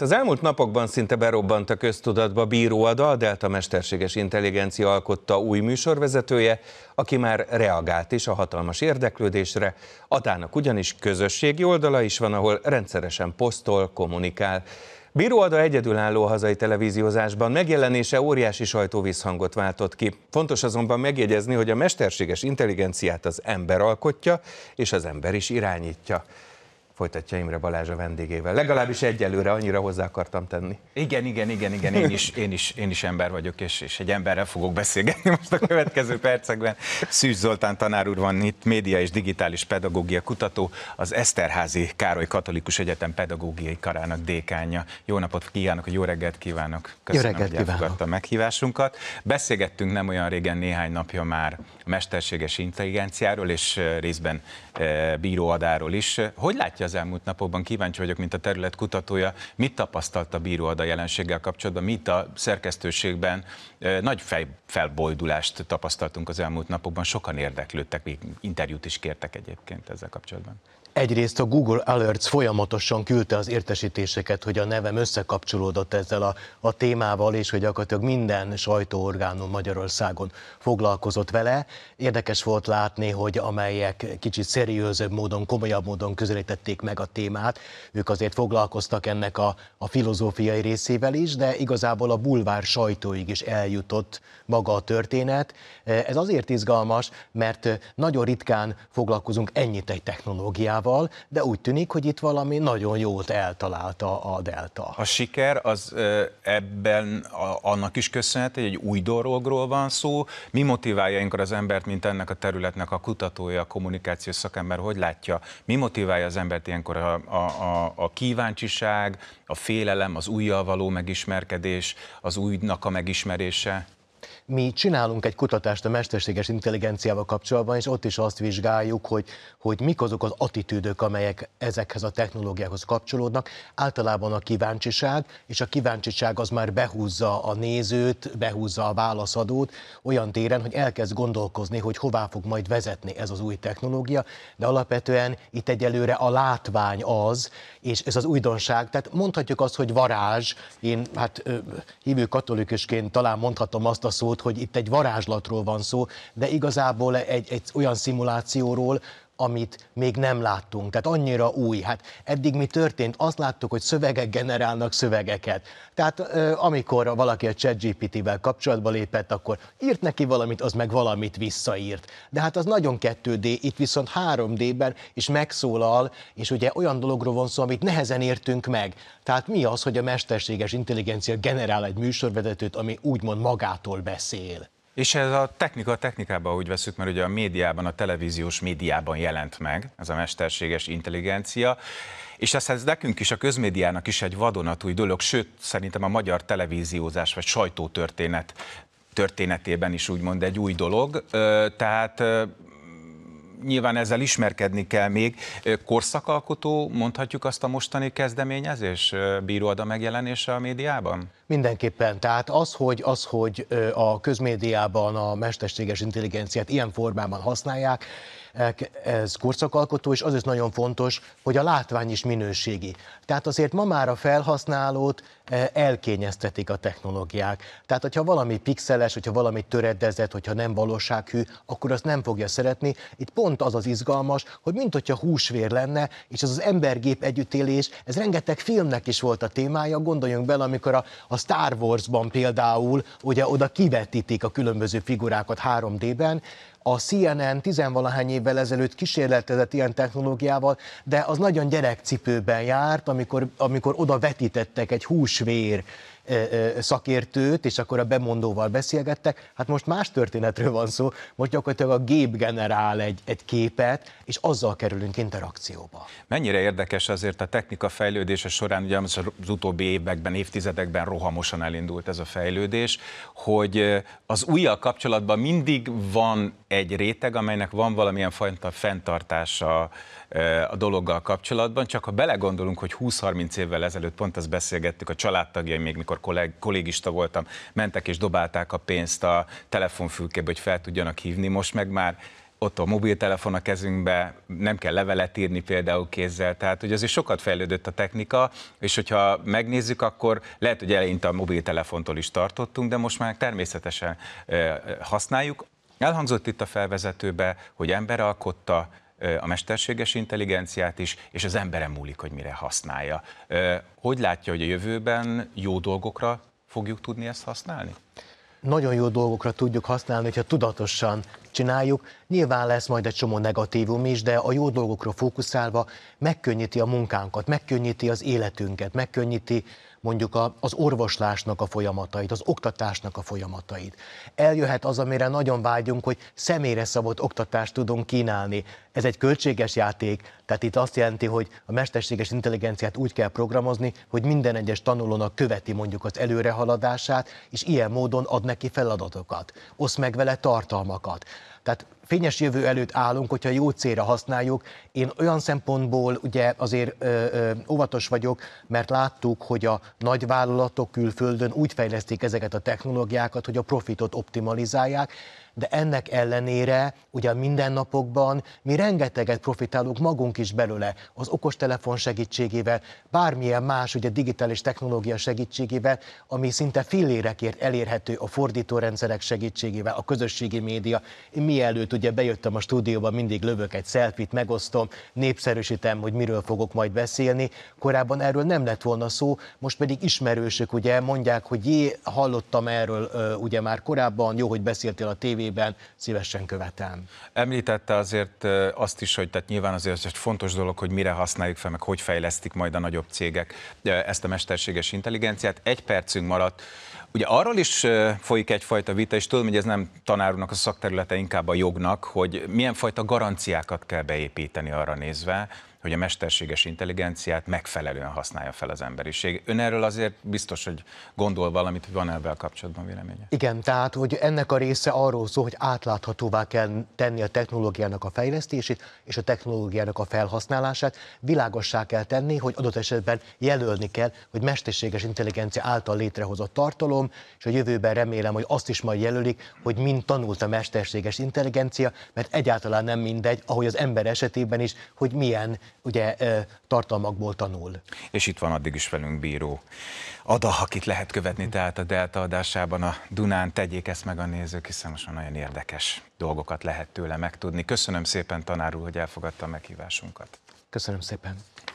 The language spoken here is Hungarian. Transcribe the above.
Az elmúlt napokban szinte berobbant a köztudatba bíró hát a Delta mesterséges intelligencia alkotta új műsorvezetője, aki már reagált is a hatalmas érdeklődésre. Adának ugyanis közösségi oldala is van, ahol rendszeresen posztol, kommunikál. Bíró Ada egyedülálló hazai televíziózásban megjelenése óriási sajtóvízhangot váltott ki. Fontos azonban megjegyezni, hogy a mesterséges intelligenciát az ember alkotja, és az ember is irányítja folytatja Imre Balázs a vendégével. Legalábbis egyelőre annyira hozzá akartam tenni. Igen, igen, igen, igen, én is, én is, én is ember vagyok, és, és egy emberrel fogok beszélgetni most a következő percekben. Szűz Zoltán tanár úr van itt, média és digitális pedagógia kutató, az Eszterházi Károly Katolikus Egyetem pedagógiai karának dékánya. Jó napot kívánok, jó reggelt kívánok. Köszönöm, jó reggelt hogy kívánok. a meghívásunkat. Beszélgettünk nem olyan régen néhány napja már a mesterséges intelligenciáról és eh, részben eh, bíróadáról is. Hogy látja az elmúlt napokban. Kíváncsi vagyok, mint a terület kutatója, mit tapasztalt a bíró a jelenséggel kapcsolatban, mit a szerkesztőségben nagy fej, felboldulást tapasztaltunk az elmúlt napokban, sokan érdeklődtek, még interjút is kértek egyébként ezzel kapcsolatban. Egyrészt a Google Alerts folyamatosan küldte az értesítéseket, hogy a nevem összekapcsolódott ezzel a, a témával, és hogy gyakorlatilag minden sajtóorgánum Magyarországon foglalkozott vele. Érdekes volt látni, hogy amelyek kicsit szeriőzőbb módon, komolyabb módon közelítették meg a témát, ők azért foglalkoztak ennek a, a filozófiai részével is, de igazából a bulvár sajtóig is eljutott maga a történet. Ez azért izgalmas, mert nagyon ritkán foglalkozunk ennyit egy technológiával, Deltával, de úgy tűnik, hogy itt valami nagyon jót eltalálta a Delta. A siker az ebben annak is köszönhető, hogy egy új dologról van szó. Mi motiválja ilyenkor az embert, mint ennek a területnek a kutatója, a kommunikációs szakember, hogy látja? Mi motiválja az embert ilyenkor a, a, a, a kíváncsiság, a félelem, az újjal való megismerkedés, az újnak a megismerése? Mi csinálunk egy kutatást a mesterséges intelligenciával kapcsolatban, és ott is azt vizsgáljuk, hogy, hogy mik azok az attitűdök, amelyek ezekhez a technológiákhoz kapcsolódnak. Általában a kíváncsiság, és a kíváncsiság az már behúzza a nézőt, behúzza a válaszadót olyan téren, hogy elkezd gondolkozni, hogy hová fog majd vezetni ez az új technológia, de alapvetően itt egyelőre a látvány az, és ez az újdonság, tehát mondhatjuk azt, hogy varázs, én hát hívő katolikusként talán mondhatom azt a szót, hogy itt egy varázslatról van szó, de igazából egy, egy olyan szimulációról, amit még nem láttunk, tehát annyira új. Hát eddig mi történt? Azt láttuk, hogy szövegek generálnak szövegeket. Tehát amikor valaki a ChatGPT-vel kapcsolatba lépett, akkor írt neki valamit, az meg valamit visszaírt. De hát az nagyon 2D, itt viszont 3D-ben is megszólal, és ugye olyan dologról van szó, amit nehezen értünk meg. Tehát mi az, hogy a mesterséges intelligencia generál egy műsorvezetőt, ami úgymond magától beszél? És ez a technika a technikában úgy veszük, mert ugye a médiában, a televíziós médiában jelent meg ez a mesterséges intelligencia, és ez, ez nekünk is, a közmédiának is egy vadonatúj dolog, sőt, szerintem a magyar televíziózás vagy sajtótörténet történetében is úgymond egy új dolog, tehát nyilván ezzel ismerkedni kell még. Korszakalkotó, mondhatjuk azt a mostani kezdeményezés, bíróad a megjelenése a médiában? Mindenképpen. Tehát az, hogy, az, hogy a közmédiában a mesterséges intelligenciát ilyen formában használják, e, ez korszakalkotó, és az is nagyon fontos, hogy a látvány is minőségi. Tehát azért ma már a felhasználót e, elkényeztetik a technológiák. Tehát, hogyha valami pixeles, hogyha valami töredezett, hogyha nem valósághű, akkor azt nem fogja szeretni. Itt pont pont az az izgalmas, hogy mint hogyha húsvér lenne, és az az embergép együttélés, ez rengeteg filmnek is volt a témája, gondoljunk bele, amikor a, a Star Wars-ban például, ugye oda kivetítik a különböző figurákat 3D-ben, a CNN tizenvalahány évvel ezelőtt kísérletezett ilyen technológiával, de az nagyon gyerekcipőben járt, amikor, amikor oda vetítettek egy húsvér szakértőt, és akkor a bemondóval beszélgettek. Hát most más történetről van szó, most gyakorlatilag a gép generál egy, egy képet, és azzal kerülünk interakcióba. Mennyire érdekes azért a technika fejlődése során, ugye az utóbbi években, évtizedekben rohamosan elindult ez a fejlődés, hogy az újjal kapcsolatban mindig van egy réteg, amelynek van valamilyen fajta fenntartása a dologgal kapcsolatban, csak ha belegondolunk, hogy 20-30 évvel ezelőtt pont azt beszélgettük a családtagjai még, mikor amikor kolleg, kollégista voltam, mentek és dobálták a pénzt a telefonfülkébe, hogy fel tudjanak hívni, most meg már ott a mobiltelefon a kezünkbe, nem kell levelet írni például kézzel, tehát hogy azért sokat fejlődött a technika, és hogyha megnézzük, akkor lehet, hogy eleinte a mobiltelefontól is tartottunk, de most már természetesen használjuk. Elhangzott itt a felvezetőbe, hogy ember alkotta, a mesterséges intelligenciát is, és az emberem múlik, hogy mire használja. Hogy látja, hogy a jövőben jó dolgokra fogjuk tudni ezt használni? Nagyon jó dolgokra tudjuk használni, hogyha tudatosan csináljuk. Nyilván lesz majd egy csomó negatívum is, de a jó dolgokra fókuszálva megkönnyíti a munkánkat, megkönnyíti az életünket, megkönnyíti mondjuk a, az orvoslásnak a folyamatait, az oktatásnak a folyamatait. Eljöhet az, amire nagyon vágyunk, hogy személyre szabott oktatást tudunk kínálni. Ez egy költséges játék, tehát itt azt jelenti, hogy a mesterséges intelligenciát úgy kell programozni, hogy minden egyes tanulónak követi mondjuk az előrehaladását, és ilyen módon ad neki feladatokat, osz meg vele tartalmakat. Tehát fényes jövő előtt állunk, hogyha jó célra használjuk. Én olyan szempontból ugye azért ö, ö, óvatos vagyok, mert láttuk, hogy a nagy vállalatok külföldön úgy fejleszték ezeket a technológiákat, hogy a profitot optimalizálják, de ennek ellenére ugye a mindennapokban mi rengeteget profitálunk magunk is belőle, az okostelefon segítségével, bármilyen más ugye digitális technológia segítségével, ami szinte fillérekért elérhető a fordítórendszerek segítségével, a közösségi média. Én mielőtt ugye bejöttem a stúdióba, mindig lövök egy szelfit, megosztom, népszerűsítem, hogy miről fogok majd beszélni. Korábban erről nem lett volna szó, most pedig ismerősök ugye mondják, hogy jé, hallottam erről ugye már korábban, jó, hogy beszéltél a TV nevében szívesen követem. Említette azért azt is, hogy tehát nyilván azért egy fontos dolog, hogy mire használjuk fel, meg hogy fejlesztik majd a nagyobb cégek ezt a mesterséges intelligenciát. Egy percünk maradt. Ugye arról is folyik egyfajta vita, és tudom, hogy ez nem tanárunknak a szakterülete, inkább a jognak, hogy milyen fajta garanciákat kell beépíteni arra nézve, hogy a mesterséges intelligenciát megfelelően használja fel az emberiség. Ön erről azért biztos, hogy gondol valamit, hogy van ebben kapcsolatban véleménye? Igen, tehát hogy ennek a része arról szól, hogy átláthatóvá kell tenni a technológiának a fejlesztését és a technológiának a felhasználását, világossá kell tenni, hogy adott esetben jelölni kell, hogy mesterséges intelligencia által létrehozott tartalom, és a jövőben remélem, hogy azt is majd jelölik, hogy mind tanult a mesterséges intelligencia, mert egyáltalán nem mindegy, ahogy az ember esetében is, hogy milyen ugye tartalmakból tanul. És itt van addig is velünk bíró Ada, akit lehet követni, tehát a Delta adásában a Dunán tegyék ezt meg a nézők, hiszen most nagyon érdekes dolgokat lehet tőle megtudni. Köszönöm szépen, tanár úr, hogy elfogadta a meghívásunkat. Köszönöm szépen.